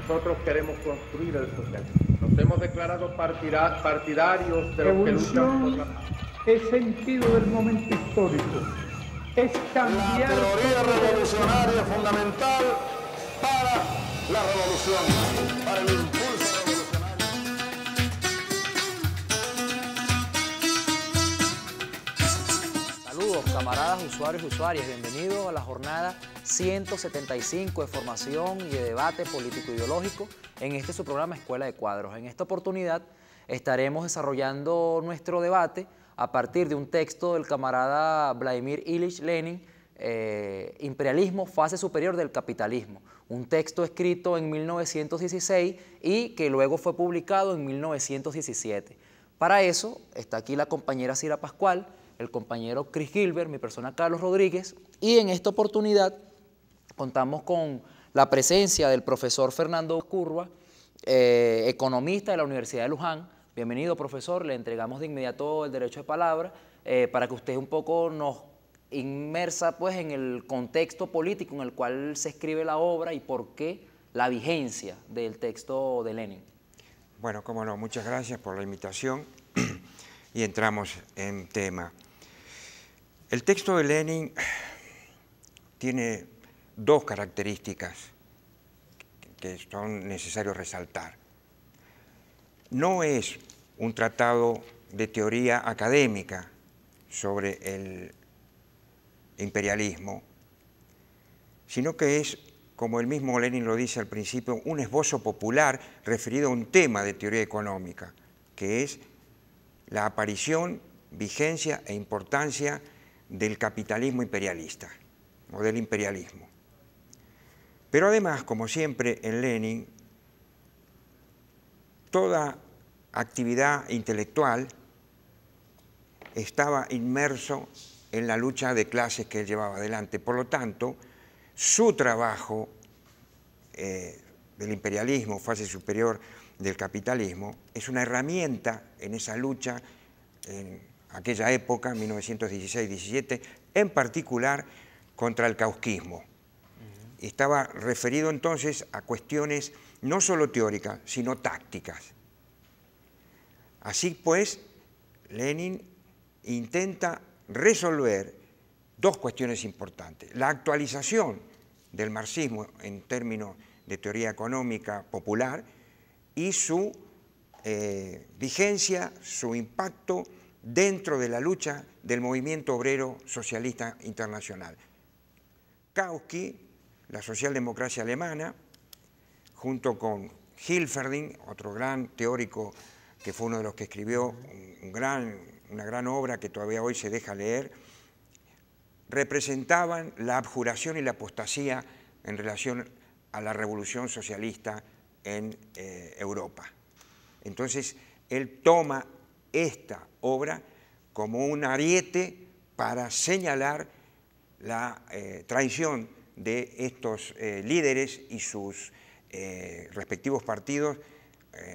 Nosotros queremos construir el socialismo. Nos hemos declarado partidarios de los que luchamos por la es sentido del momento histórico. Es cambiar. La teoría revolucionaria fundamental para la revolución, para el camaradas usuarios y usuarias, bienvenidos a la jornada 175 de formación y de debate político-ideológico en este su programa Escuela de Cuadros. En esta oportunidad estaremos desarrollando nuestro debate a partir de un texto del camarada Vladimir Ilich Lenin, eh, Imperialismo, fase superior del capitalismo, un texto escrito en 1916 y que luego fue publicado en 1917. Para eso está aquí la compañera Cira Pascual, el compañero Chris Gilbert, mi persona Carlos Rodríguez, y en esta oportunidad contamos con la presencia del profesor Fernando Curva, eh, economista de la Universidad de Luján. Bienvenido, profesor, le entregamos de inmediato el derecho de palabra eh, para que usted un poco nos inmersa pues, en el contexto político en el cual se escribe la obra y por qué la vigencia del texto de Lenin. Bueno, como no, muchas gracias por la invitación y entramos en tema. El texto de Lenin tiene dos características que son necesarios resaltar. No es un tratado de teoría académica sobre el imperialismo, sino que es, como el mismo Lenin lo dice al principio, un esbozo popular referido a un tema de teoría económica, que es la aparición, vigencia e importancia del capitalismo imperialista o del imperialismo. Pero además, como siempre en Lenin, toda actividad intelectual estaba inmerso en la lucha de clases que él llevaba adelante. Por lo tanto, su trabajo eh, del imperialismo, fase superior del capitalismo, es una herramienta en esa lucha aquella época, 1916-17, en particular contra el causquismo. Estaba referido entonces a cuestiones no solo teóricas, sino tácticas. Así pues, Lenin intenta resolver dos cuestiones importantes. La actualización del marxismo en términos de teoría económica popular y su eh, vigencia, su impacto dentro de la lucha del movimiento obrero socialista internacional. Kautsky, la socialdemocracia alemana, junto con Hilferding, otro gran teórico que fue uno de los que escribió una gran obra que todavía hoy se deja leer, representaban la abjuración y la apostasía en relación a la revolución socialista en eh, Europa. Entonces, él toma esta obra como un ariete para señalar la eh, traición de estos eh, líderes y sus eh, respectivos partidos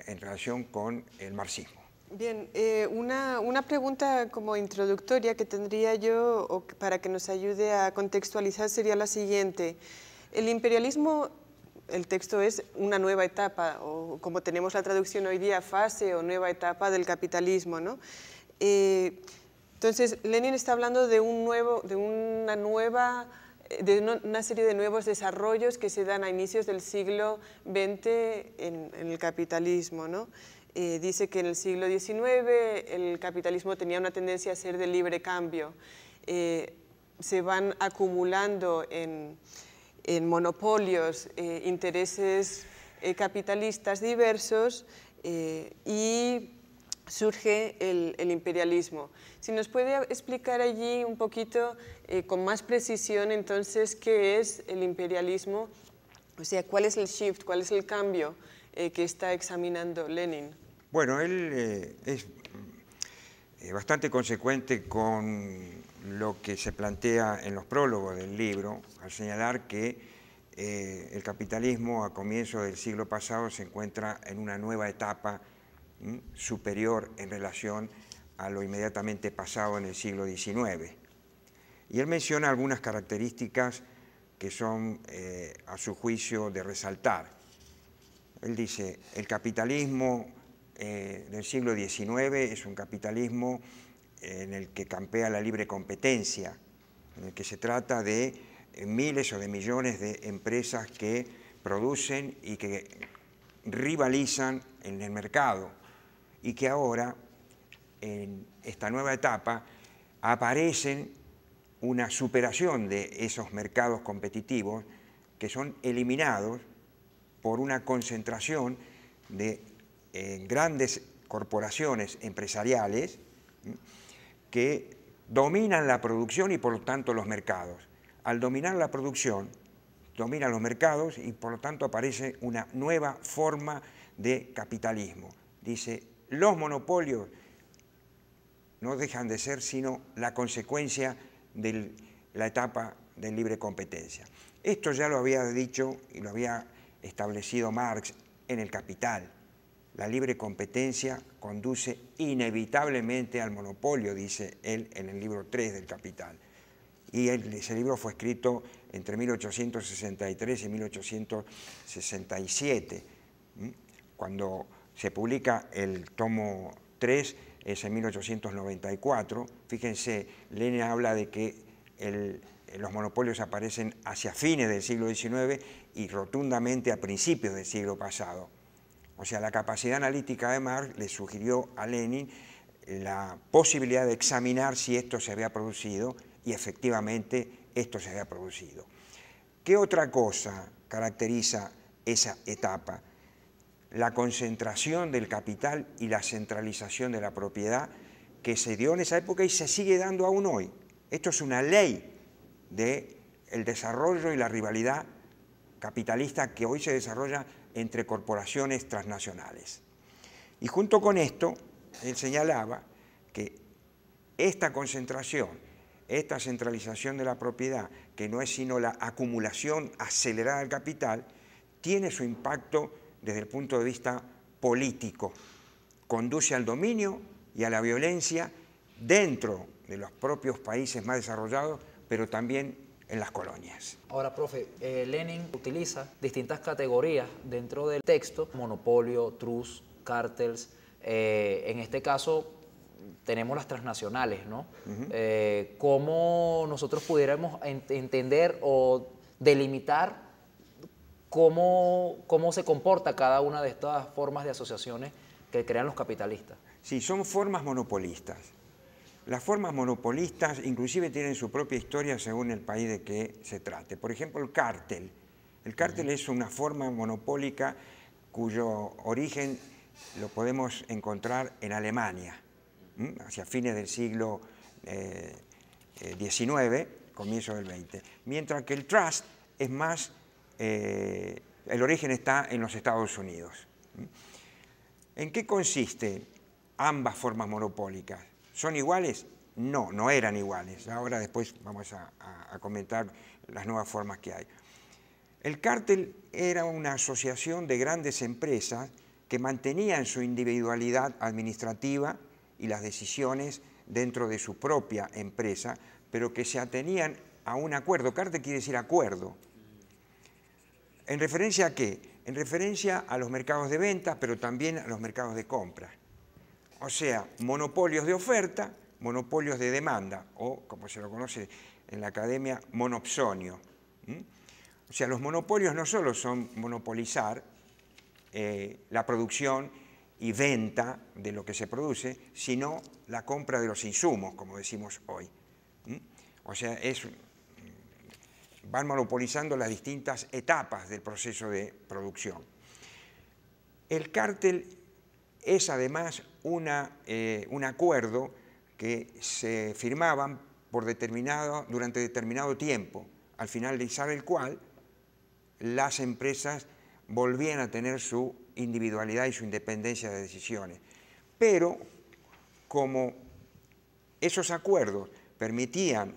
en relación con el marxismo. Bien, una, una, pregunta como introductoria que tendría yo para que nos ayude a contextualizar sería la siguiente. El imperialismo el texto es una nueva etapa, o como tenemos la traducción hoy día, fase o nueva etapa del capitalismo. Eh, entonces, Lenin está hablando de, un nuevo, de una nueva eh, de una serie de nuevos desarrollos que se dan a inicios del siglo XX en, el capitalismo. ¿no? Eh, dice que en el siglo XIX el capitalismo tenía una tendencia a ser de libre cambio. se van acumulando en, en monopolios, eh, intereses eh, capitalistas diversos eh, y surge el, el, imperialismo. Si nos puede explicar allí un poquito con más precisión entonces qué es el imperialismo, o sea, cuál es el shift, cuál es el cambio que está examinando Lenin. Bueno, él es bastante consecuente con lo que se plantea en los prólogos del libro al señalar que eh, el capitalismo a comienzos del siglo pasado se encuentra en una nueva etapa superior en relación a lo inmediatamente pasado en el siglo XIX. Y él menciona algunas características que son eh, a su juicio de resaltar. Él dice, el capitalismo eh, del siglo XIX es un capitalismo en el que campea la libre competencia, en el que se trata de miles o de millones de empresas que producen y que rivalizan en el mercado y que ahora, en esta nueva etapa, aparecen una superación de esos mercados competitivos que son eliminados por una concentración de eh, grandes corporaciones empresariales que dominan la producción y por lo tanto los mercados. Al dominar la producción, dominan los mercados y por lo tanto aparece una nueva forma de capitalismo. Dice, los monopolios no dejan de ser sino la consecuencia de la etapa de libre competencia. Esto ya lo había dicho y lo había establecido Marx en el Capital, la libre competencia conduce inevitablemente al monopolio, dice él en el libro 3 del Capital. Y ese libro fue escrito entre 1863 y 1867. Cuando se publica el tomo 3 es en 1894. Fíjense, Lenin habla de que los monopolios aparecen hacia fines del siglo XIX y rotundamente a principios del siglo pasado. O sea, la capacidad analítica de Marx le sugirió a Lenin la posibilidad de examinar si esto se había producido y efectivamente esto se había producido. ¿Qué otra cosa caracteriza esa etapa? La concentración del capital y la centralización de la propiedad que se dio en esa época y se sigue dando aún hoy. Esto es una ley del desarrollo y la rivalidad capitalista que hoy se desarrolla entre corporaciones transnacionales. Y junto con esto, él señalaba que esta concentración, esta centralización de la propiedad, que no es sino la acumulación acelerada del capital, tiene su impacto desde el punto de vista político. Conduce al dominio y a la violencia dentro de los propios países más desarrollados, pero también en las colonias. Ahora, profe, eh, Lenin utiliza distintas categorías dentro del texto, monopolio, trusts, cárteles. Eh, en este caso tenemos las transnacionales, ¿no? Eh, ¿Cómo nosotros pudiéramos entender o delimitar cómo, cómo se comporta cada una de estas formas de asociaciones que crean los capitalistas? Sí, son formas monopolistas. Las formas monopolistas inclusive tienen su propia historia según el país de que se trate. Por ejemplo, el cártel. El cártel es una forma monopólica cuyo origen lo podemos encontrar en Alemania, hacia fines del siglo XIX, eh, eh, comienzo del XX. Mientras que el trust es más, eh, el origen está en los Estados Unidos. ¿En qué consisten ambas formas monopólicas? ¿Son iguales? No, no eran iguales. Ahora después vamos a, comentar las nuevas formas que hay. El cártel era una asociación de grandes empresas que mantenían su individualidad administrativa y las decisiones dentro de su propia empresa, pero que se atenían a un acuerdo. Cártel quiere decir acuerdo. ¿En referencia a qué? En referencia a los mercados de ventas, pero también a los mercados de compra o sea, monopolios de oferta, monopolios de demanda, o como se lo conoce en la academia, monopsonio. O sea, los monopolios no solo son monopolizar eh, la producción y venta de lo que se produce, sino la compra de los insumos, como decimos hoy. O sea, van monopolizando las distintas etapas del proceso de producción. El cártel es además una, eh, un acuerdo que se firmaban por determinado, durante determinado tiempo, al final de el cual las empresas volvían a tener su individualidad y su independencia de decisiones. Pero como esos acuerdos permitían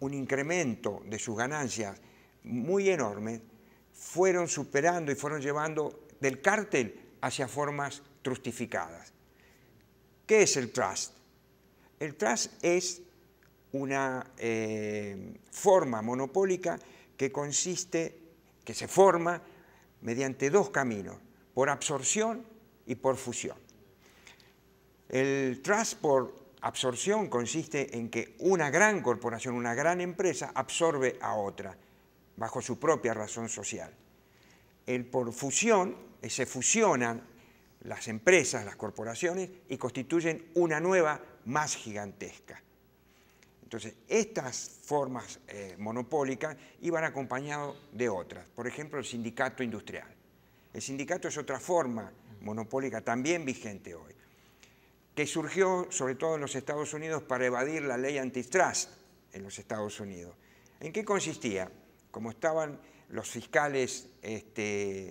un incremento de sus ganancias muy enorme, fueron superando y fueron llevando del cártel hacia formas justificadas. ¿Qué es el trust? El trust es una eh, forma monopólica que consiste, que se forma mediante dos caminos, por absorción y por fusión. El trust por absorción consiste en que una gran corporación, una gran empresa absorbe a otra bajo su propia razón social. El por fusión eh, se fusionan las empresas, las corporaciones, y constituyen una nueva más gigantesca. Entonces, estas formas eh, monopólicas iban acompañadas de otras. Por ejemplo, el sindicato industrial. El sindicato es otra forma monopólica también vigente hoy, que surgió sobre todo en los Estados Unidos para evadir la ley antitrust en los Estados Unidos. ¿En qué consistía? Como estaban los fiscales este,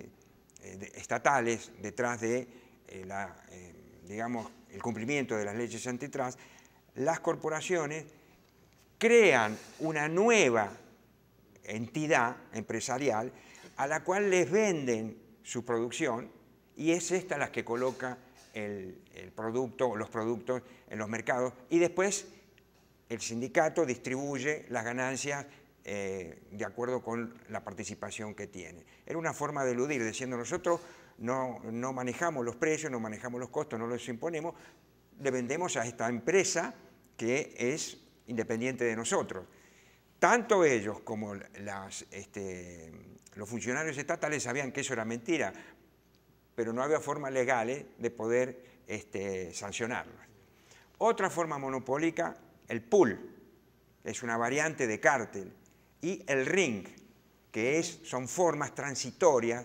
eh, estatales detrás de eh, eh, digamos, el cumplimiento de las leyes antitrust, las corporaciones crean una nueva entidad empresarial a la cual les venden su producción y es esta la que coloca el, producto o los productos en los mercados y después el sindicato distribuye las ganancias eh, de acuerdo con la participación que tiene. Era una forma de eludir, diciendo nosotros no, manejamos los precios, no manejamos los costos, no los imponemos, le vendemos a esta empresa que es independiente de nosotros. Tanto ellos como este, los funcionarios estatales sabían que eso era mentira, pero no había formas legales eh, de poder este, sancionarlos Otra forma monopólica, el pool, es una variante de cártel, y el ring, que es, son formas transitorias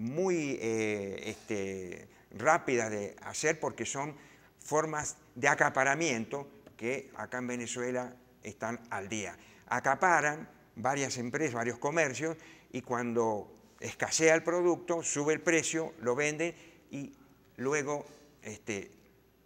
muy eh, este, rápidas de hacer porque son formas de acaparamiento que acá en Venezuela están al día. Acaparan varias empresas, varios comercios y cuando escasea el producto, sube el precio, lo venden y luego este,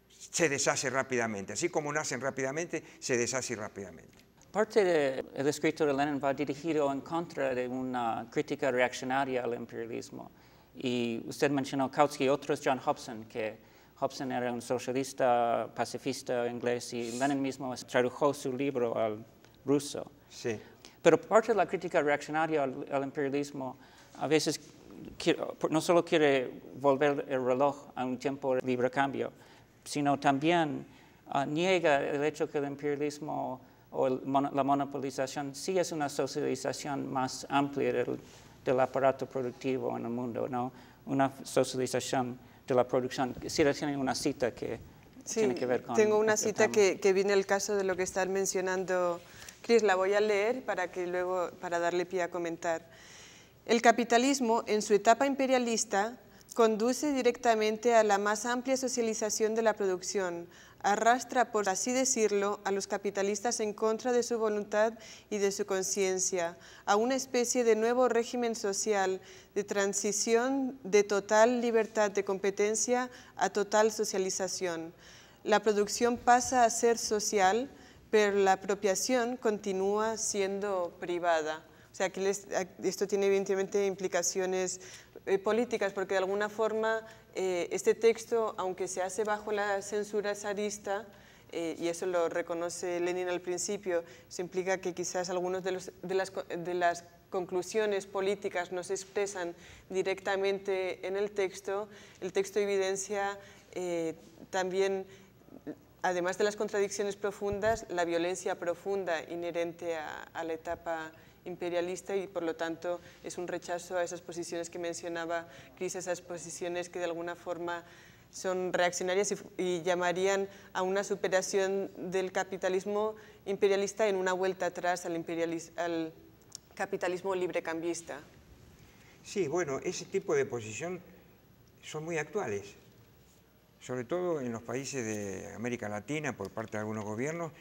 se deshace rápidamente. Así como nacen rápidamente, se deshace rápidamente. Parte del de escrito de Lenin va dirigido en contra de una crítica reaccionaria al imperialismo. Y usted mencionó Kautsky, y otros, John Hobson, que Hobson era un socialista pacifista inglés y Lenin mismo tradujo su libro al ruso. Sí. Pero parte de la crítica reaccionaria al, imperialismo a veces no solo quiere volver el reloj a un tiempo libre cambio, sino también ah, niega el hecho que el imperialismo o la monopolización sí es una socialización más amplia del, del, aparato productivo en el mundo, ¿no? Una socialización de la producción. Si sí, tienen una cita que tiene que ver con... tengo una este cita que, que, viene el caso de lo que están mencionando. Cris, la voy a leer para, que luego, para darle pie a comentar. El capitalismo, en su etapa imperialista, Conduce directamente a la más amplia socialización de la producción, arrastra, por así decirlo, a los capitalistas en contra de su voluntad y de su conciencia, a una especie de nuevo régimen social, de transición de total libertad de competencia a total socialización. La producción pasa a ser social, pero la apropiación continúa siendo privada. O sea, esto tiene evidentemente implicaciones eh, políticas, porque de alguna forma eh, este texto, aunque se hace bajo la censura zarista, eh, y eso lo reconoce Lenin al principio, se implica que quizás algunas de, de, las, de las conclusiones políticas no se expresan directamente en el texto, el texto evidencia también, además de las contradicciones profundas, la violencia profunda inherente a, a la etapa imperialista y por lo tanto es un rechazo a esas posiciones que mencionaba Cris, esas posiciones que de alguna forma son reaccionarias y, llamarían a una superación del capitalismo imperialista en una vuelta atrás al, al capitalismo librecambista. Sí, bueno, ese tipo de posición son muy actuales, sobre todo en los países de América Latina por parte de algunos gobiernos,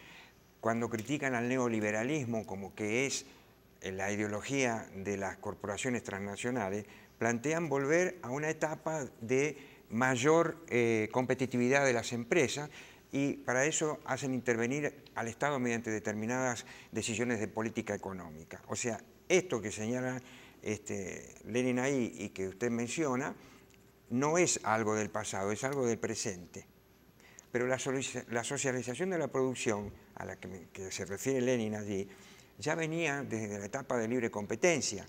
cuando critican al neoliberalismo como que es la ideología de las corporaciones transnacionales, plantean volver a una etapa de mayor eh, competitividad de las empresas y para eso hacen intervenir al Estado mediante determinadas decisiones de política económica. O sea, esto que señala este, Lenin ahí y que usted menciona, no es algo del pasado, es algo del presente. Pero la, socialización de la producción, a la que, que se refiere Lenin allí, ya venía desde la etapa de libre competencia.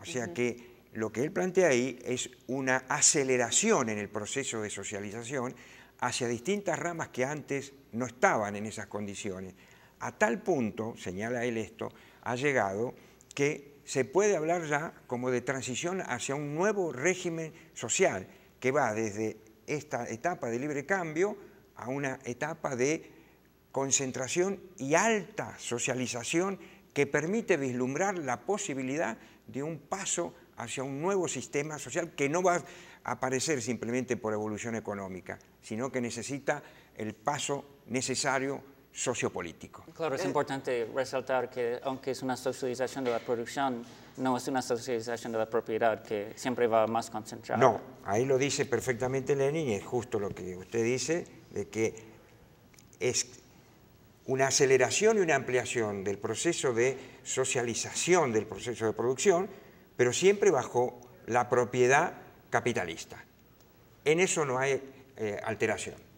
O sea que lo que él plantea ahí es una aceleración en el proceso de socialización hacia distintas ramas que antes no estaban en esas condiciones. A tal punto, señala él esto, ha llegado que se puede hablar ya como de transición hacia un nuevo régimen social que va desde esta etapa de libre cambio a una etapa de concentración y alta socialización que permite vislumbrar la posibilidad de un paso hacia un nuevo sistema social que no va a aparecer simplemente por evolución económica, sino que necesita el paso necesario sociopolítico. Claro, es eh, importante resaltar que aunque es una socialización de la producción, no es una socialización de la propiedad que siempre va más concentrada. No, ahí lo dice perfectamente Lenin y es justo lo que usted dice, de que es una aceleración y una ampliación del proceso de socialización del proceso de producción, pero siempre bajo la propiedad capitalista. En eso no hay eh, alteración.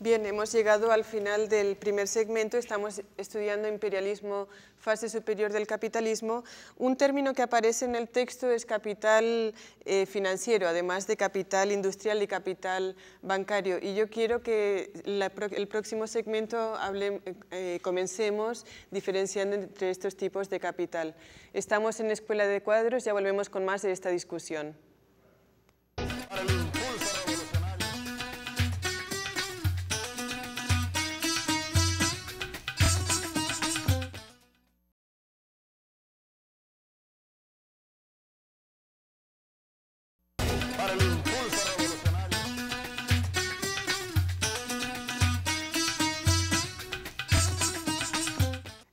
Bien, hemos llegado al final del primer segmento. Estamos estudiando imperialismo, fase superior del capitalismo. Un término que aparece en el texto es capital eh, financiero, además de capital industrial y capital bancario. Y yo quiero que el próximo segmento eh, comencemos diferenciando entre estos tipos de capital. Estamos en Escuela de Cuadros, ya volvemos con más de esta discusión.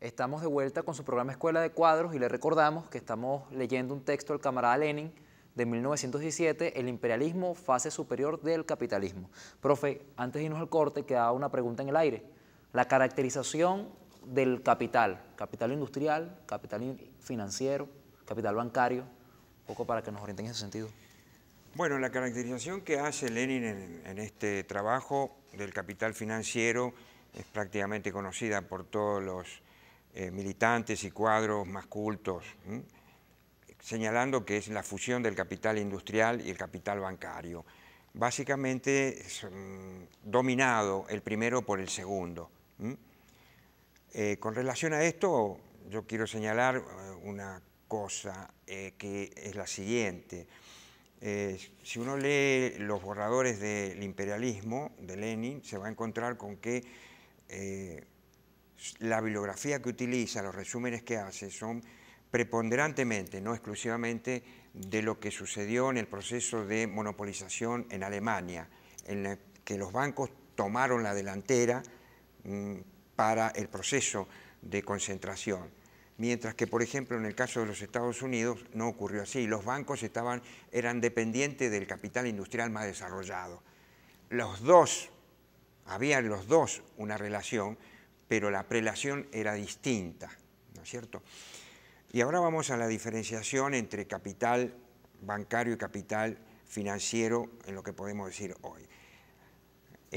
Estamos de vuelta con su programa Escuela de Cuadros y le recordamos que estamos leyendo un texto del camarada Lenin de 1917, El imperialismo, fase superior del capitalismo. Profe, antes de irnos al corte, queda una pregunta en el aire. La caracterización del capital, capital industrial, capital financiero, capital bancario, un poco para que nos orienten en ese sentido. Bueno, la caracterización que hace Lenin en, este trabajo del capital financiero es prácticamente conocida por todos los eh, militantes y cuadros más cultos, señalando que es la fusión del capital industrial y el capital bancario. Básicamente es, mm, dominado el primero por el segundo. Eh, con relación a esto, yo quiero señalar eh, una cosa que es la siguiente. Eh, si uno lee los borradores del imperialismo de Lenin, se va a encontrar con que eh, la bibliografía que utiliza, los resúmenes que hace, son preponderantemente, no exclusivamente, de lo que sucedió en el proceso de monopolización en Alemania, en el que los bancos tomaron la delantera mm, para el proceso de concentración. Mientras que, por ejemplo, en el caso de los Estados Unidos no ocurrió así. Los bancos estaban, eran dependientes del capital industrial más desarrollado. Los dos, había los dos una relación, pero la prelación era distinta, ¿no es cierto? Y ahora vamos a la diferenciación entre capital bancario y capital financiero en lo que podemos decir hoy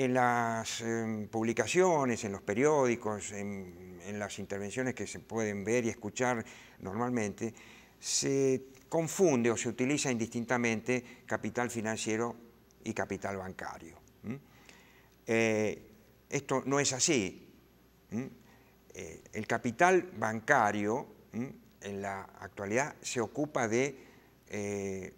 en las em, publicaciones, en los periódicos, en, las intervenciones que se pueden ver y escuchar normalmente, se confunde o se utiliza indistintamente capital financiero y capital bancario. Eh, esto no es así. Eh, el capital bancario en la actualidad se ocupa de eh,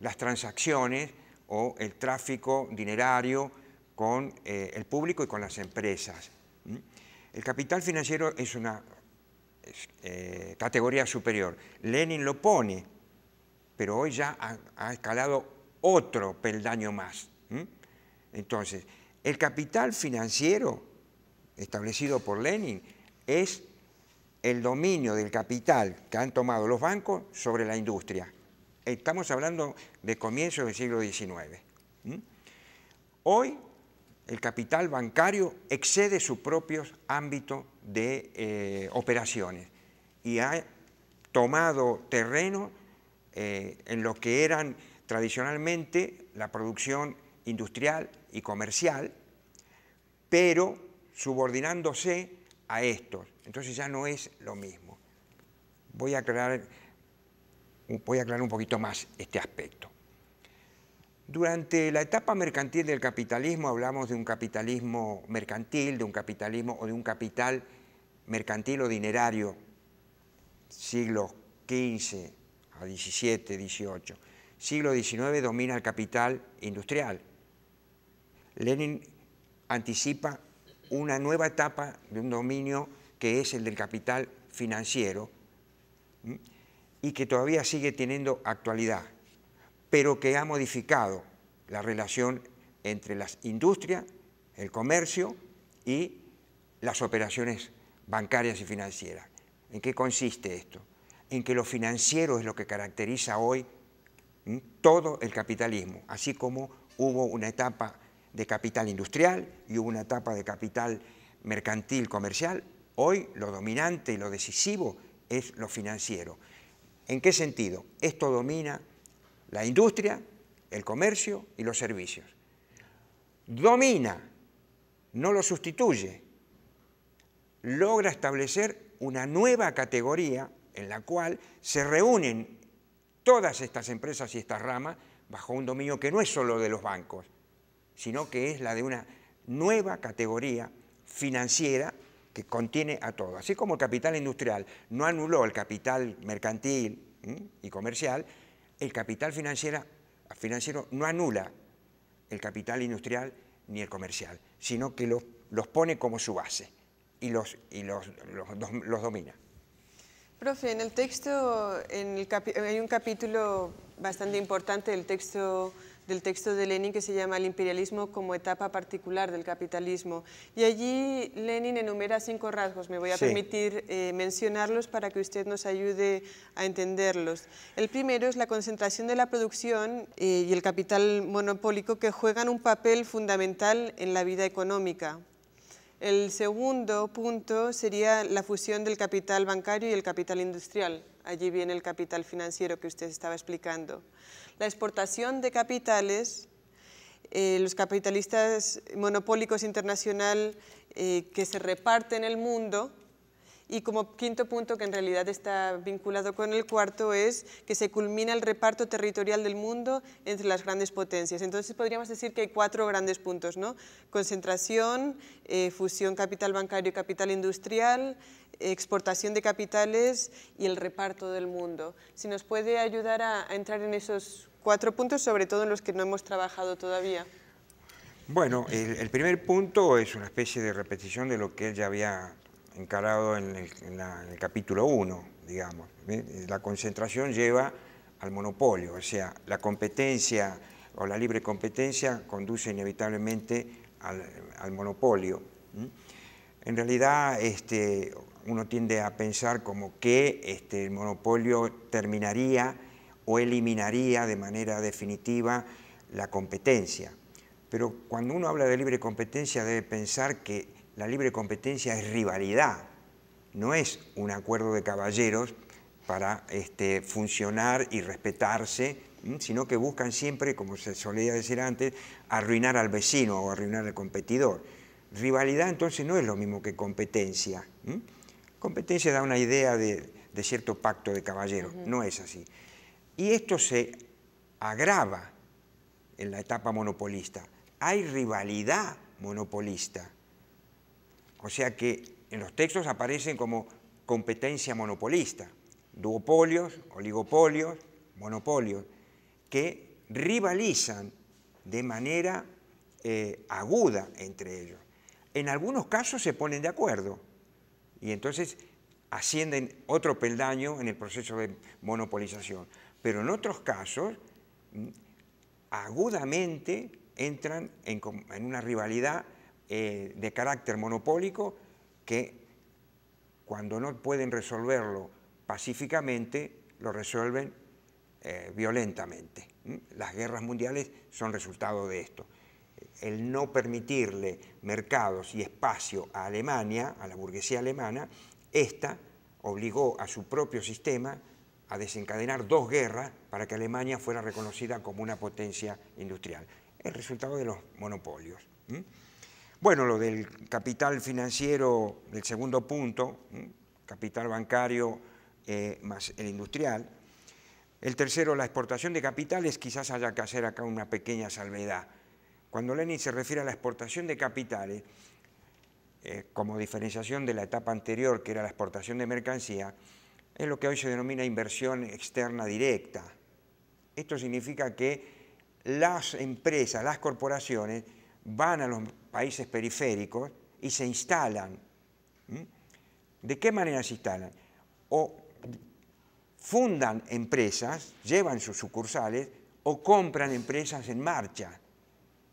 las transacciones o el tráfico dinerario, con eh, el público y con las empresas. El capital financiero es una eh, categoría superior. Lenin lo pone, pero hoy ya ha, escalado otro peldaño más. Entonces, el capital financiero establecido por Lenin es el dominio del capital que han tomado los bancos sobre la industria. Estamos hablando de comienzos del siglo XIX. Hoy el capital bancario excede su propio ámbito de eh, operaciones y ha tomado terreno eh, en lo que eran tradicionalmente la producción industrial y comercial, pero subordinándose a estos. Entonces ya no es lo mismo. Voy a aclarar, voy a aclarar un poquito más este aspecto. Durante la etapa mercantil del capitalismo hablamos de un capitalismo mercantil, de un capitalismo o de un capital mercantil o dinerario, siglo XV a XVII, XVIII. Siglo XIX domina el capital industrial. Lenin anticipa una nueva etapa de un dominio que es el del capital financiero y que todavía sigue teniendo actualidad pero que ha modificado la relación entre las industrias, el comercio y las operaciones bancarias y financieras. ¿En qué consiste esto? En que lo financiero es lo que caracteriza hoy todo el capitalismo, así como hubo una etapa de capital industrial y hubo una etapa de capital mercantil comercial, hoy lo dominante y lo decisivo es lo financiero. ¿En qué sentido? Esto domina la industria, el comercio y los servicios. Domina, no lo sustituye, logra establecer una nueva categoría en la cual se reúnen todas estas empresas y estas ramas bajo un dominio que no es solo de los bancos, sino que es la de una nueva categoría financiera que contiene a todo. Así como el capital industrial no anuló el capital mercantil y comercial, el capital financiera, financiero no anula el capital industrial ni el comercial, sino que los, los pone como su base y, los, y los, los domina. Profe, en el texto en el hay un capítulo bastante importante del texto del texto de Lenin que se llama El imperialismo como etapa particular del capitalismo. Y allí Lenin enumera cinco rasgos, me voy a permitir eh, mencionarlos para que usted nos ayude a entenderlos. El primero es la concentración de la producción eh, y el capital monopólico que juegan un papel fundamental en la vida económica. El segundo punto sería la fusión del capital bancario y el capital industrial. Allí viene el capital financiero que usted estaba explicando la exportación de capitales, eh, los capitalistas monopólicos internacional eh, que se reparten el mundo, y como quinto punto, que en realidad está vinculado con el cuarto, es que se culmina el reparto territorial del mundo entre las grandes potencias. Entonces podríamos decir que hay cuatro grandes puntos, ¿no? Concentración, eh, fusión capital bancario y capital industrial, exportación de capitales y el reparto del mundo. Si nos puede ayudar a, entrar en esos cuatro puntos, sobre todo en los que no hemos trabajado todavía. Bueno, el, el primer punto es una especie de repetición de lo que él ya había encarado en el, capítulo 1, digamos. La concentración lleva al monopolio, o sea, la competencia o la libre competencia conduce inevitablemente al, monopolio. En realidad, este, uno tiende a pensar como que este, el monopolio terminaría o eliminaría de manera definitiva la competencia. Pero cuando uno habla de libre competencia debe pensar que la libre competencia es rivalidad, no es un acuerdo de caballeros para este, funcionar y respetarse, sino que buscan siempre, como se solía decir antes, arruinar al vecino o arruinar al competidor. Rivalidad entonces no es lo mismo que competencia. Competencia da una idea de, cierto pacto de caballeros, no es así. Y esto se agrava en la etapa monopolista. Hay rivalidad monopolista. O sea que en los textos aparecen como competencia monopolista, duopolios, oligopolios, monopolios, que rivalizan de manera eh, aguda entre ellos. En algunos casos se ponen de acuerdo y entonces ascienden otro peldaño en el proceso de monopolización, pero en otros casos mm, agudamente entran en, en una rivalidad eh, de carácter monopólico que cuando no pueden resolverlo pacíficamente, lo resuelven eh, violentamente. ¿Mm? Las guerras mundiales son resultado de esto. El no permitirle mercados y espacio a Alemania, a la burguesía alemana, esta obligó a su propio sistema a desencadenar dos guerras para que Alemania fuera reconocida como una potencia industrial. El resultado de los monopolios. ¿Mm? Bueno, lo del capital financiero el segundo punto, capital bancario eh, más el industrial. El tercero, la exportación de capitales, quizás haya que hacer acá una pequeña salvedad. Cuando Lenin se refiere a la exportación de capitales, eh, como diferenciación de la etapa anterior, que era la exportación de mercancía, es lo que hoy se denomina inversión externa directa. Esto significa que las empresas, las corporaciones, van a los países periféricos y se instalan. ¿Mm? ¿De qué manera se instalan? O fundan empresas, llevan sus sucursales o compran empresas en marcha.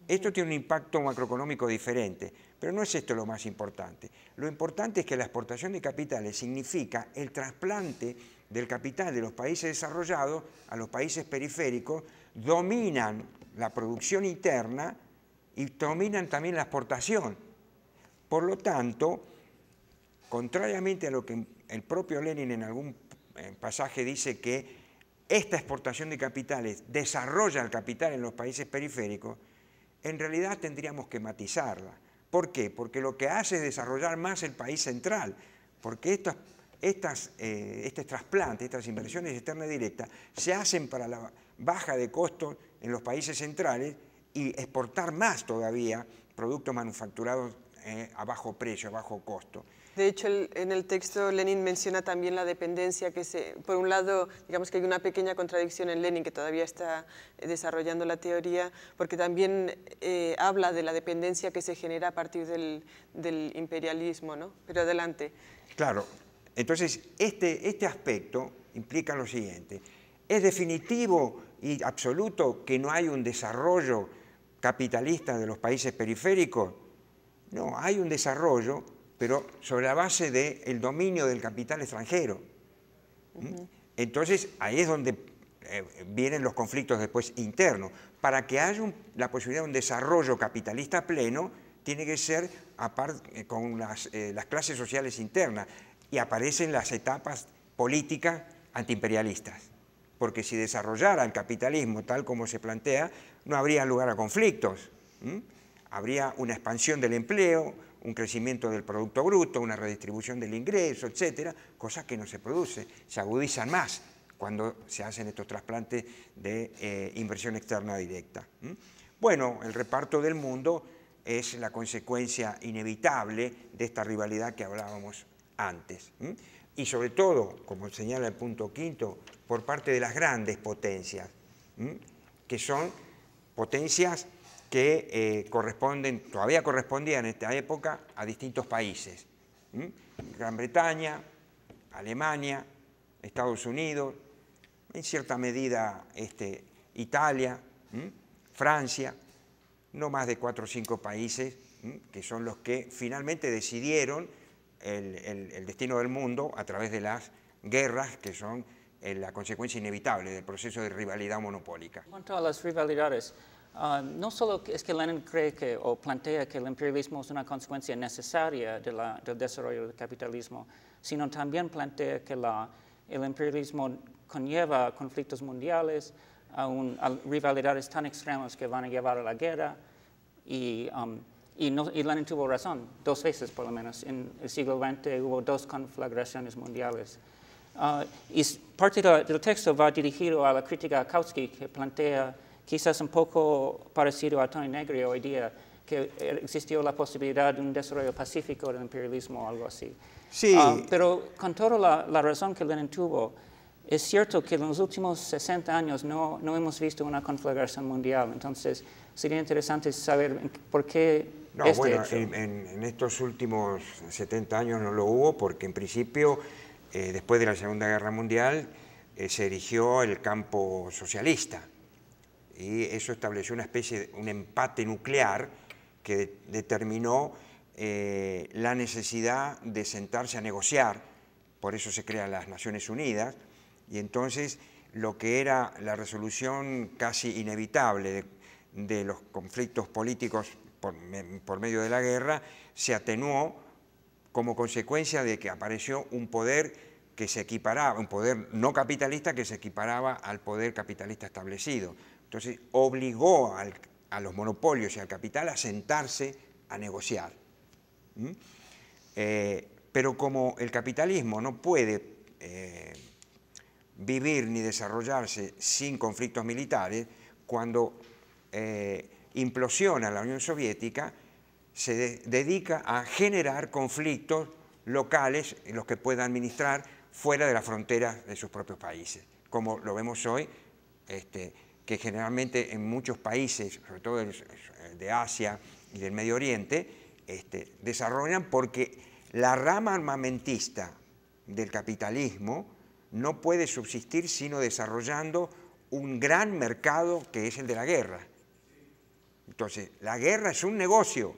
Esto tiene un impacto macroeconómico diferente, pero no es esto lo más importante. Lo importante es que la exportación de capitales significa el trasplante del capital de los países desarrollados a los países periféricos, dominan la producción interna y dominan también la exportación. Por lo tanto, contrariamente a lo que el propio Lenin en algún pasaje dice que esta exportación de capitales desarrolla el capital en los países periféricos, en realidad tendríamos que matizarla. ¿Por qué? Porque lo que hace es desarrollar más el país central, porque estas, estas, eh, estas inversiones externas directas, se hacen para la baja de costos en los países centrales y exportar más todavía productos manufacturados eh, a bajo precio, a bajo costo. De hecho, en el texto Lenin menciona también la dependencia que se, por un lado, digamos que hay una pequeña contradicción en Lenin que todavía está eh, desarrollando la teoría, porque también eh, habla de la dependencia que se genera a partir del, imperialismo, ¿no? Pero adelante. Claro. Entonces, este, este aspecto implica lo siguiente. Es definitivo y absoluto que no hay un desarrollo Capitalista de los países periféricos. No, hay un desarrollo, pero sobre la base del dominio del capital extranjero. ¿Mm? Entonces, ahí es donde eh, vienen los conflictos después internos. Para que haya la posibilidad de un desarrollo capitalista pleno, tiene que ser eh, con las, eh, las clases sociales internas y aparecen las etapas políticas antiimperialistas porque si desarrollara el capitalismo tal como se plantea, no habría lugar a conflictos. Habría una expansión del empleo, un crecimiento del Producto Bruto, una redistribución del ingreso, etcétera, cosas que no se producen, se agudizan más cuando se hacen estos trasplantes de eh, inversión externa directa. Bueno, el reparto del mundo es la consecuencia inevitable de esta rivalidad que hablábamos antes y sobre todo, como señala el punto quinto, por parte de las grandes potencias, que son potencias que eh, corresponden, todavía correspondían en esta época a distintos países. Gran Bretaña, Alemania, Estados Unidos, en cierta medida este, Italia, Francia, no más de cuatro o cinco países, que son los que finalmente decidieron el, destino del mundo a través de las guerras que son eh, la consecuencia inevitable del proceso de rivalidad monopólica. En cuanto a las rivalidades, ah, no solo es que Lenin cree que o plantea que el imperialismo es una consecuencia necesaria del desarrollo del capitalismo, sino también plantea que el imperialismo conlleva conflictos mundiales, a, rivalidades tan extremas que van a llevar a la guerra y y, no, Lenin tuvo razón, dos veces por lo menos. En el siglo XX hubo dos conflagraciones mundiales. Ah, y parte del texto va dirigido a la crítica a Kautsky, que plantea quizás un poco parecido a Tony Negri hoy día, que er, existió la posibilidad de un desarrollo pacífico del imperialismo o algo así. Sí. Ah, pero con toda la, razón que Lenin tuvo, es cierto que en los últimos 60 años no, no hemos visto una conflagración mundial, entonces sería interesante saber por qué no, este bueno, en, estos últimos 70 años no lo hubo porque en principio, eh, después de la Segunda Guerra Mundial, eh, se erigió el campo socialista y eso estableció una especie de un empate nuclear que determinó eh, la necesidad de sentarse a negociar, por eso se crean las Naciones Unidas, y entonces lo que era la resolución casi inevitable de los conflictos políticos por, medio de la guerra se atenuó como consecuencia de que apareció un poder que se equiparaba, un poder no capitalista que se equiparaba al poder capitalista establecido. Entonces obligó a los monopolios y al capital a sentarse a negociar. ¿Mm? Eh, pero como el capitalismo no puede eh, vivir ni desarrollarse sin conflictos militares, cuando eh, implosiona la Unión Soviética, se dedica a generar conflictos locales en los que pueda administrar fuera de las fronteras de sus propios países, como lo vemos hoy, este, que generalmente en muchos países, sobre todo eh, de Asia y del Medio Oriente, este, desarrollan porque la rama armamentista del capitalismo no puede subsistir sino desarrollando un gran mercado que es el de la guerra. Entonces, la guerra es un negocio,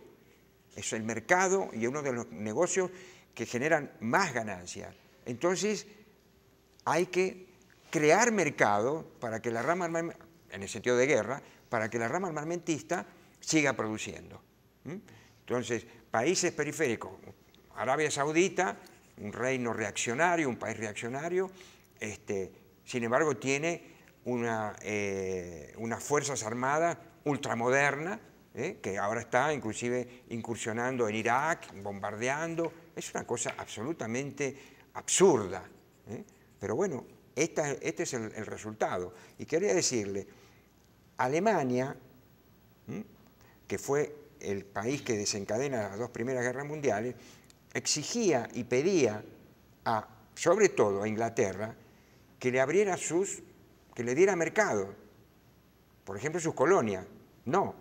es el mercado y uno de los negocios que generan más ganancias. Entonces, hay que crear mercado para que la rama en el sentido de guerra, para que la rama armamentista siga produciendo. Entonces, países periféricos, Arabia Saudita, un reino reaccionario, un país reaccionario, este, sin embargo tiene eh, unas fuerzas armadas ultramoderna, ¿eh? que ahora está inclusive incursionando en Irak, bombardeando. Es una cosa absolutamente absurda. ¿eh? Pero bueno, este es el, resultado. Y quería decirle, Alemania, que fue el país que desencadena las dos primeras guerras mundiales, exigía y pedía a, sobre todo a Inglaterra, que le abriera sus, que le diera mercado, por ejemplo sus colonias, no,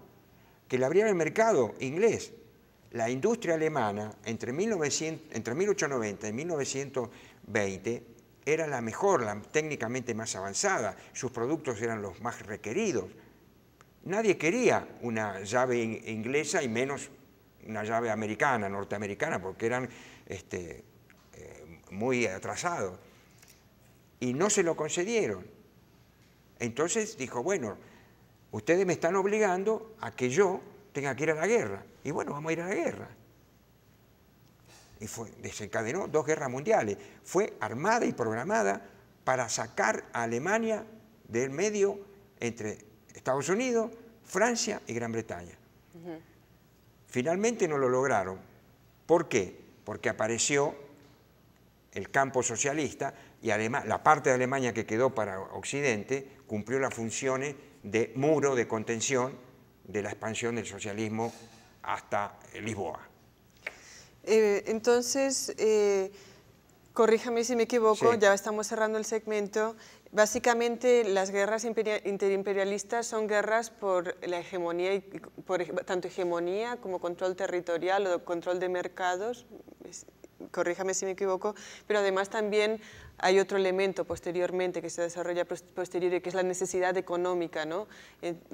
que le abrieran el mercado inglés. La industria alemana entre, entre 1890 y 1920 era la mejor, la técnicamente más avanzada, sus productos eran los más requeridos. Nadie quería una llave inglesa y menos una llave americana, norteamericana, porque eran este, eh, muy atrasados. Y no se lo concedieron. Entonces dijo, bueno, ustedes me están obligando a que yo tenga que ir a la guerra. Y bueno, vamos a ir a la guerra. Y fue, desencadenó dos guerras mundiales. Fue armada y programada para sacar a Alemania del medio entre Estados Unidos, Francia y Gran Bretaña. Finalmente no lo lograron. ¿Por qué? Porque apareció el campo socialista y además la parte de Alemania que quedó para Occidente cumplió las funciones de muro de contención de la expansión del socialismo hasta Lisboa. Eh, entonces, eh, corríjame si me equivoco, ya estamos cerrando el segmento. Básicamente, las guerras interimperialistas son guerras por la hegemonía, por, tanto hegemonía como control territorial o control de mercados. Corríjame si me equivoco, pero además también hay otro elemento posteriormente que se desarrolla posterior que es la necesidad económica, ¿no?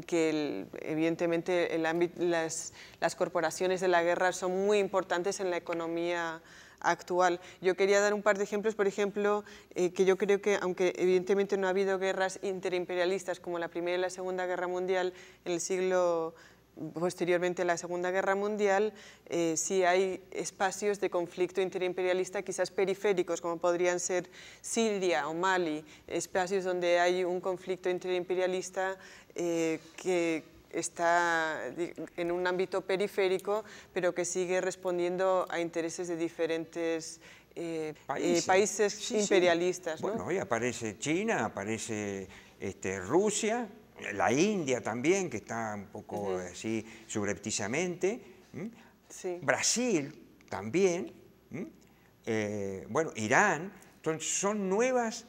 que evidentemente las, corporaciones de la guerra son muy importantes en la economía actual. Yo quería dar un par de ejemplos, por ejemplo, eh, que yo creo que, aunque evidentemente no ha habido guerras interimperialistas como la Primera y la Segunda Guerra Mundial en el siglo posteriormente a la Segunda Guerra Mundial, eh, ...si hay espacios de conflicto interimperialista quizás periféricos, como podrían ser Siria o Mali, espacios donde hay un conflicto interimperialista eh, que está en un ámbito periférico, pero que sigue respondiendo a intereses de diferentes eh, países, imperialistas. Bueno, hoy aparece China, aparece este, Rusia, la India también, que está un poco así subrepticiamente, Brasil también, eh, bueno, Irán, entonces son nuevas,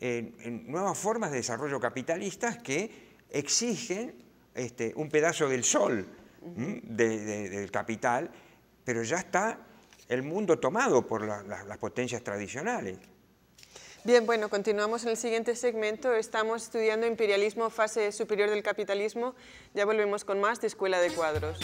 nuevas formas de desarrollo capitalistas que exigen este, un pedazo del sol del capital, pero ya está el mundo tomado por las potencias tradicionales. Bien, bueno, continuamos en el siguiente segmento. Estamos estudiando imperialismo, fase superior del capitalismo. Ya volvemos con más de Escuela de Cuadros.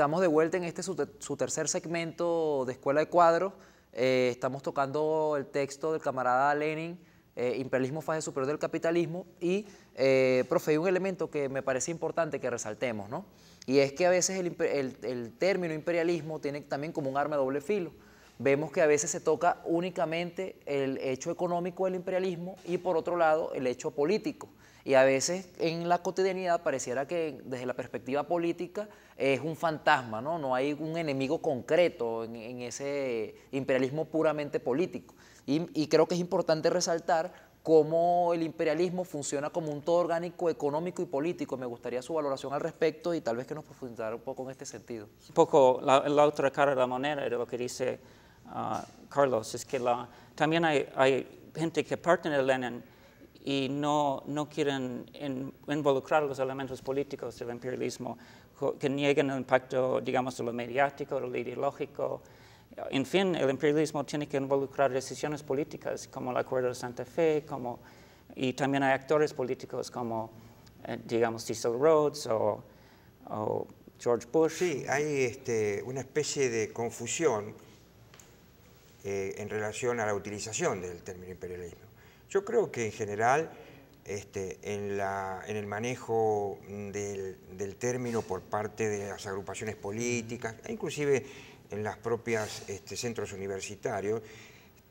Estamos de vuelta en este su, tercer segmento de Escuela de Cuadros. Eh, estamos tocando el texto del camarada Lenin, eh, Imperialismo, fase superior del capitalismo. Y, eh, profe, hay un elemento que me parece importante que resaltemos, ¿no? Y es que a veces el, el término imperialismo tiene también como un arma de doble filo vemos que a veces se toca únicamente el hecho económico del imperialismo y por otro lado el hecho político. Y a veces en la cotidianidad pareciera que desde la perspectiva política es un fantasma, no, no hay un enemigo concreto en, ese imperialismo puramente político. Y, creo que es importante resaltar cómo el imperialismo funciona como un todo orgánico, económico y político. Me gustaría su valoración al respecto y tal vez que nos profundizara un poco en este sentido. Un poco la, otra cara de la moneda de lo que dice ah, Carlos, es que la, también hay, hay, gente que parte de Lenin y no, no quieren involucrar los elementos políticos del imperialismo que nieguen el impacto, digamos, de lo mediático, de lo ideológico. En fin, el imperialismo tiene que involucrar decisiones políticas como el Acuerdo de Santa Fe, como, y también hay actores políticos como, eh, digamos, Cecil Rhodes o, George Bush. Sí, hay este, una especie de confusión eh, en relación a la utilización del término imperialismo. Yo creo que en general este, en, el manejo del, término por parte de las agrupaciones políticas, e inclusive en las propias este, centros universitarios,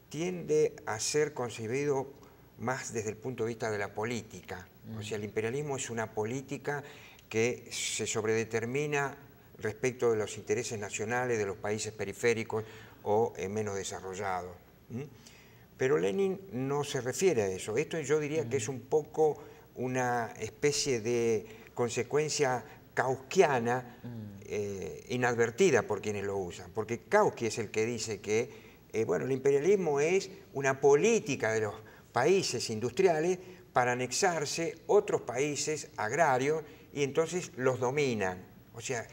tiende a ser concebido más desde el punto de vista de la política. O mm. sea, el imperialismo es una política que se sobredetermina respecto de los intereses nacionales de los países periféricos o eh, menos desarrollados. Pero Lenin no se refiere a eso. Esto yo diría que es un poco una especie de consecuencia kauskiana mm. eh, inadvertida por quienes lo usan, porque Kautsky es el que dice que eh, bueno, el imperialismo es una política de los países industriales para anexarse otros países agrarios y entonces los dominan. O sea,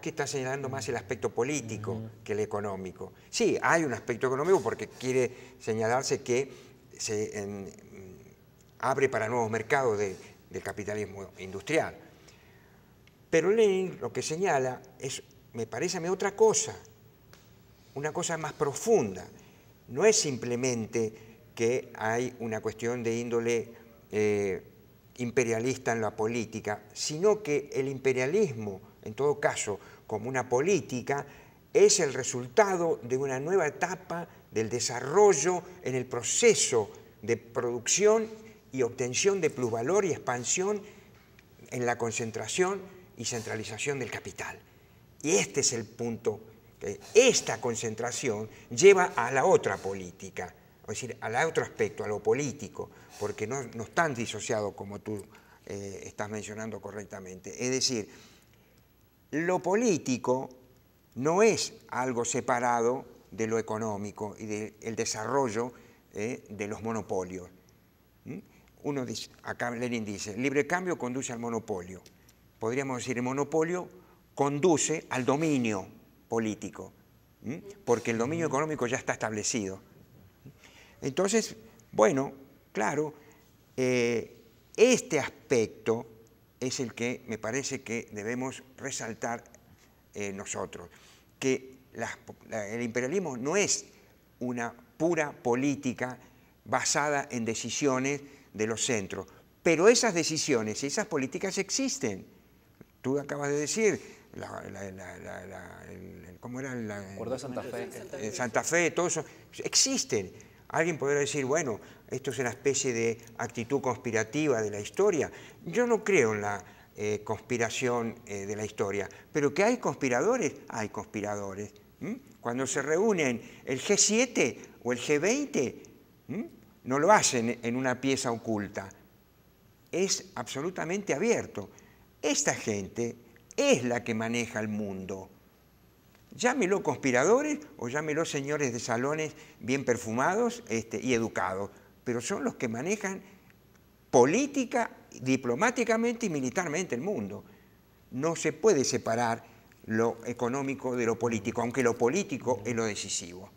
que está señalando más el aspecto político que el económico. Sí, hay un aspecto económico porque quiere señalarse que se mm, abre para nuevos mercados de, del capitalismo industrial. Pero Lenin lo que señala es, me parece a mí, otra cosa, una cosa más profunda. No es simplemente que hay una cuestión de índole eh, imperialista en la política, sino que el imperialismo en todo caso, como una política, es el resultado de una nueva etapa del desarrollo en el proceso de producción y obtención de plusvalor y expansión en la concentración y centralización del capital. Y este es el punto, esta concentración lleva a la otra política, es decir, al otro aspecto, a lo político, porque no, es tan disociado como tú eh, estás mencionando correctamente. Es decir, lo político no es algo separado de lo económico y del desarrollo eh, de los monopolios. Uno dice, acá Lenin dice, libre cambio conduce al monopolio. Podríamos decir, el monopolio conduce al dominio político, porque el dominio económico ya está establecido. Entonces, bueno, claro, eh, este aspecto es el que me parece que debemos resaltar eh, nosotros, que el imperialismo no es una pura política basada en decisiones de los centros, pero esas decisiones, y esas políticas existen. Tú acabas de decir, la, la, la, ¿cómo era? La, Santa eh, Fe. Santa Fe, todo eso. Existen. Alguien podría decir, bueno, esto es una especie de actitud conspirativa de la historia. Yo no creo en la eh, conspiración eh, de la historia, pero que hay conspiradores, hay conspiradores. Cuando se reúnen el G7 o el G20, no lo hacen en una pieza oculta, es absolutamente abierto. Esta gente es la que maneja el mundo. Llámelo conspiradores o llámelo señores de salones bien perfumados este, y educados pero son los que manejan política, diplomáticamente y militarmente el mundo. No se puede separar lo económico de lo político, aunque lo político es lo decisivo.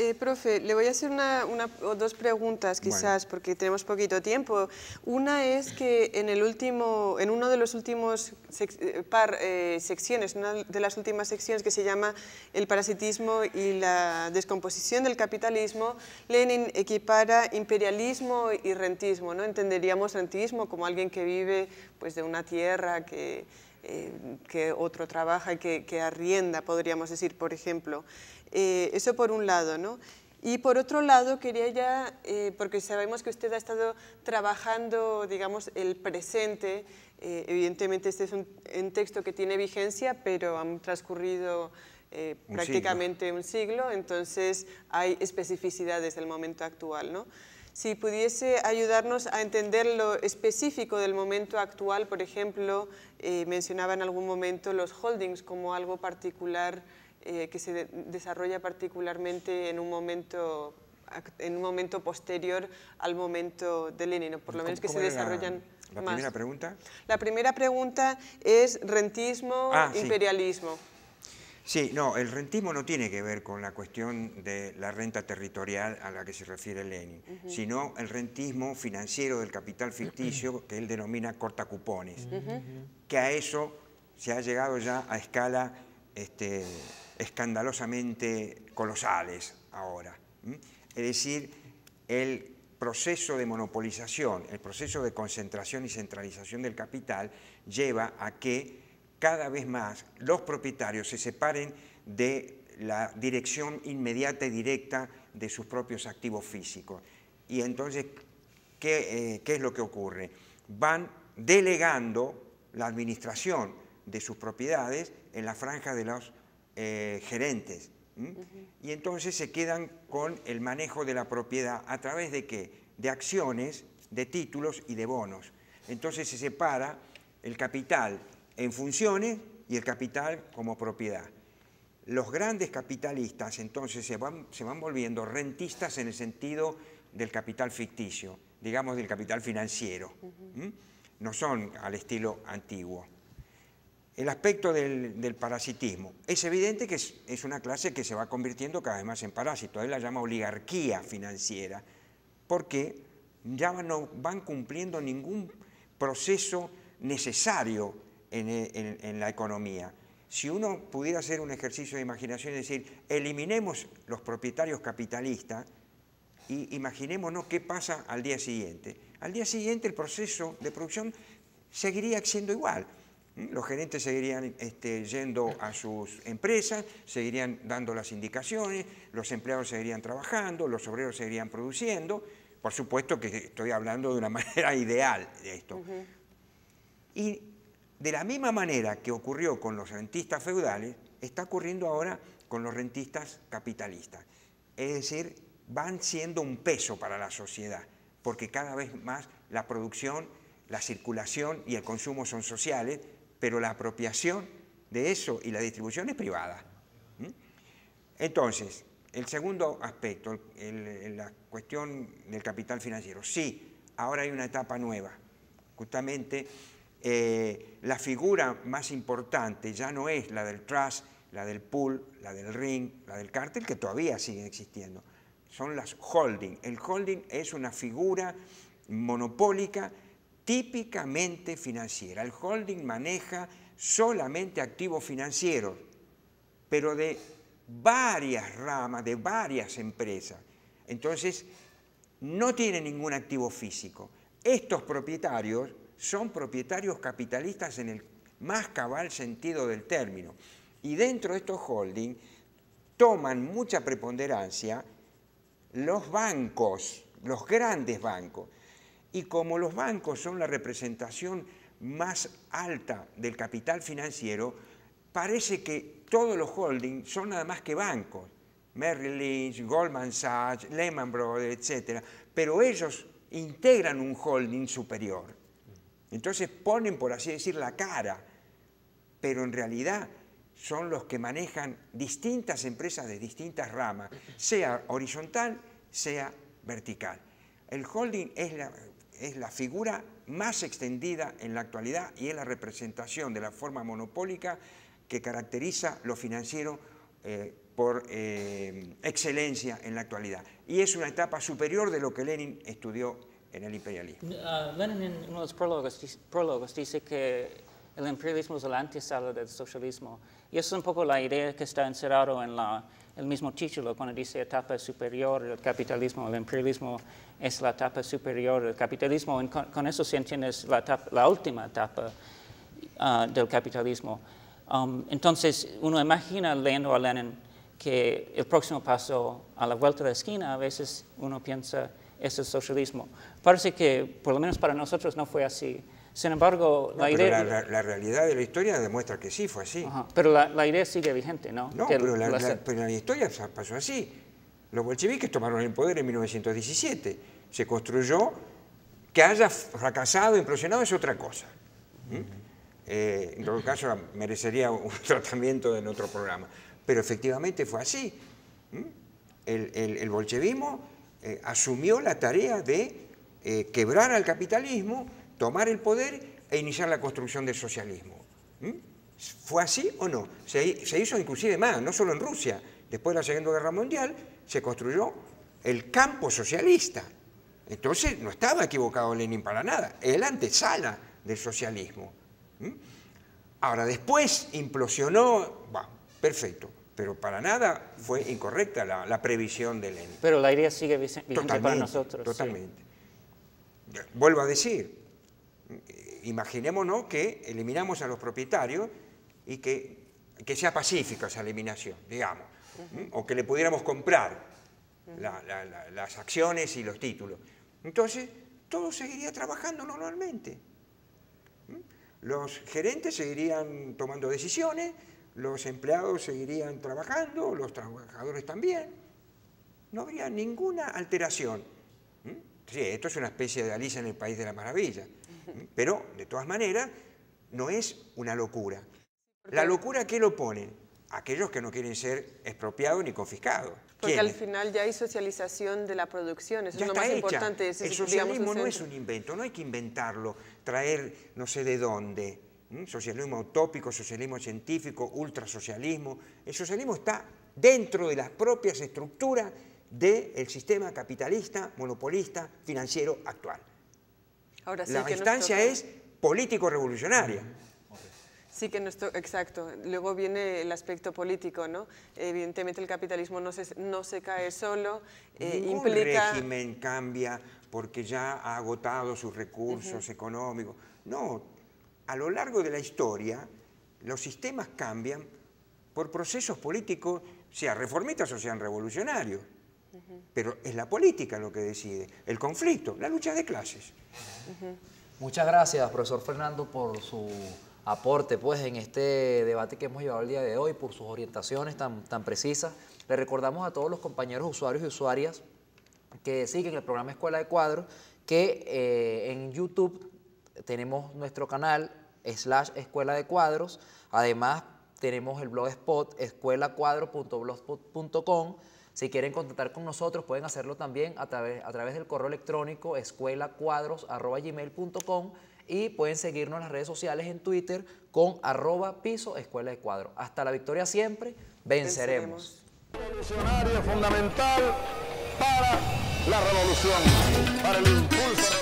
Eh, profe, le voy a hacer una, o dos preguntas quizás porque tenemos poquito tiempo. Una es que en el uno de los últimos eh, eh, secciones, una de las últimas secciones que se llama el parasitismo y la descomposición del capitalismo, Lenin equipara imperialismo y rentismo. No entenderíamos rentismo como alguien que vive pues de una tierra que otro trabaja y que arrienda, podríamos decir, por ejemplo. Eh, eso por un lado, ¿no? Y por otro lado, quería ya, eh, porque sabemos que usted ha estado trabajando, digamos, el presente, eh, evidentemente este es un, texto que tiene vigencia, pero han transcurrido prácticamente un siglo, entonces hay especificidades del momento actual, ¿no? Si pudiese ayudarnos a entender lo específico del momento actual, por ejemplo, mencionaba en algún momento los holdings como algo particular eh, que se desarrolla particularmente en un momento en un momento posterior al momento de Lenin, o por lo menos que se desarrollan la, primera pregunta? La primera pregunta es rentismo, ah, imperialismo. Sí. no, el rentismo no tiene que ver con la cuestión de la renta territorial a la que se refiere Lenin, sino el rentismo financiero del capital ficticio que él denomina cortacupones, cupones que a eso se ha llegado ya a escala este, escandalosamente colosales ahora. Es decir, el proceso de monopolización, el proceso de concentración y centralización del capital lleva a que cada vez más los propietarios se separen de la dirección inmediata y directa de sus propios activos físicos. Y entonces, ¿qué, eh, es lo que ocurre? Van delegando la administración de sus propiedades en la franja de los eh, gerentes. Y entonces se quedan con el manejo de la propiedad a través de qué? De acciones, de títulos y de bonos. Entonces se separa el capital en funciones y el capital como propiedad. Los grandes capitalistas entonces se van, se van volviendo rentistas en el sentido del capital ficticio, digamos del capital financiero. No son al estilo antiguo. El aspecto del, parasitismo. Es evidente que es, una clase que se va convirtiendo cada vez más en parásito. Él la llama oligarquía financiera, porque ya no van cumpliendo ningún proceso necesario e, en, en la economía. Si uno pudiera hacer un ejercicio de imaginación y decir, eliminemos los propietarios capitalistas, y imaginémonos qué pasa al día siguiente. Al día siguiente el proceso de producción seguiría siendo igual. Los gerentes seguirían este, yendo a sus empresas, seguirían dando las indicaciones, los empleados seguirían trabajando, los obreros seguirían produciendo. Por supuesto que estoy hablando de una manera ideal de esto. Y de la misma manera que ocurrió con los rentistas feudales, está ocurriendo ahora con los rentistas capitalistas. Es decir, van siendo un peso para la sociedad, porque cada vez más la producción, la circulación y el consumo son sociales, pero la apropiación de eso y la distribución es privada. Entonces, el segundo aspecto, la cuestión del capital financiero. Sí, ahora hay una etapa nueva. Justamente eh, la figura más importante ya no es la del trust, la del pool, la del ring, la del cártel, que todavía sigue existiendo. Son las holding. El holding es una figura monopólica típicamente financiera. El holding maneja solamente activos financieros, pero de varias ramas, de varias empresas. Entonces, no tiene ningún activo físico. Estos propietarios son propietarios capitalistas en el más cabal sentido del término. Y dentro de estos holding toman mucha preponderancia los bancos, los grandes bancos. Y como los bancos son la representación más alta del capital financiero, parece que todos los holdings son nada más que bancos. Merrill Lynch, Goldman Sachs, Lehman Brothers, etc. Pero ellos integran un holding superior. Entonces ponen, por así decir, la cara, pero en realidad son los que manejan distintas empresas de distintas ramas, sea horizontal, sea vertical. El holding es la, es la figura más extendida en la actualidad y es la representación de la forma monopólica que caracteriza lo financiero eh, por eh, excelencia en la actualidad. Y es una etapa superior de lo que Lenin estudió en el imperialismo. Ah, Lenin en uno de prólogos, dice que el imperialismo es la antesala del socialismo. Y es un poco la idea que está encerrado en la el mismo título cuando dice etapa superior del capitalismo, el imperialismo es la etapa superior del capitalismo, con, eso se entiende la, última etapa ah, del capitalismo. Um, entonces, uno imagina leyendo a Lenin que el próximo paso a la vuelta de la esquina, a veces uno piensa, es el socialismo. Parece que, por lo menos para nosotros, no fue así. Sin embargo, la idea... La, realidad de la historia demuestra que sí fue así. Pero la, idea sigue vigente, ¿no? No, pero, la, historia pasó así. Los bolcheviques tomaron el poder en 1917. Se construyó... Que haya fracasado, implosionado, es otra cosa. Eh, en todo caso, merecería un tratamiento en otro programa. Pero efectivamente fue así. El, bolchevismo eh, asumió la tarea de eh, quebrar al capitalismo tomar el poder e iniciar la construcción del socialismo. ¿Mm? ¿Fue así o no? Se, hizo inclusive más, no solo en Rusia. Después de la Segunda Guerra Mundial se construyó el campo socialista. Entonces no estaba equivocado Lenin para nada. El antesala del socialismo. ¿Mm? Ahora, después implosionó, bueno, perfecto, pero para nada fue incorrecta la, previsión de Lenin. Pero la idea sigue vigente para nosotros. Totalmente. Vuelvo a decir, imaginémonos que eliminamos a los propietarios y que, sea pacífica esa eliminación, digamos, o que le pudiéramos comprar las acciones y los títulos. Entonces, todo seguiría trabajando normalmente. Los gerentes seguirían tomando decisiones, los empleados seguirían trabajando, los trabajadores también. No habría ninguna alteración. esto es una especie de Alicia en el País de la Maravilla. Pero, de todas maneras, no es una locura. La locura, ¿qué lo ponen? Aquellos que no quieren ser expropiados ni confiscados. Porque al final ya hay socialización de la producción, eso es lo más importante. el socialismo no es un invento, no hay que inventarlo, traer no sé de dónde. Socialismo utópico, socialismo científico, ultrasocialismo. El socialismo está dentro de las propias estructuras del sistema capitalista, monopolista, financiero actual la que es político-revolucionaria. Sí que no estoy exacto. Luego viene el aspecto político, ¿no? Evidentemente el capitalismo no se, no se cae solo, eh, implica... régimen cambia porque ya ha agotado sus recursos económicos. No, a lo largo de la historia los sistemas cambian por procesos políticos, sean reformistas o sean revolucionarios. Pero es la política lo que decide, el conflicto, la lucha de clases. Muchas gracias, profesor Fernando, por su aporte pues, en este debate que hemos llevado el día de hoy, por sus orientaciones tan, tan precisas. Le recordamos a todos los compañeros usuarios y usuarias que siguen el programa Escuela de Cuadros que eh, en YouTube tenemos nuestro canal slash Escuela de Cuadros. Además, tenemos el blogspot escuelacuadro.blogspot.com si quieren contactar con nosotros, pueden hacerlo también a través, a través del correo electrónico escuelacuadros.gmail.com y pueden seguirnos en las redes sociales en Twitter con arroba piso escuela de cuadros. Hasta la victoria siempre, venceremos. fundamental para la revolución, para el impulso.